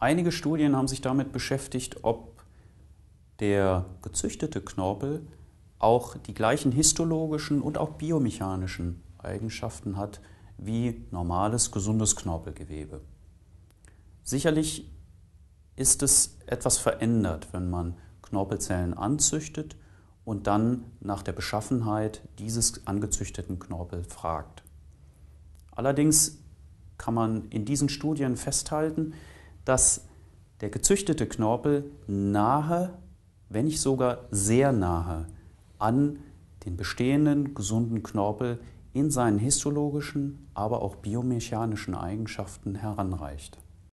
Einige Studien haben sich damit beschäftigt, ob der gezüchtete Knorpel auch die gleichen histologischen und auch biomechanischen Eigenschaften hat wie normales, gesundes Knorpelgewebe. Sicherlich ist es etwas verändert, wenn man Knorpelzellen anzüchtet und dann nach der Beschaffenheit dieses angezüchteten Knorpel fragt. Allerdings kann man in diesen Studien festhalten, dass der gezüchtete Knorpel nahe, wenn nicht sogar sehr nahe, an den bestehenden gesunden Knorpel in seinen histologischen, aber auch biomechanischen Eigenschaften heranreicht.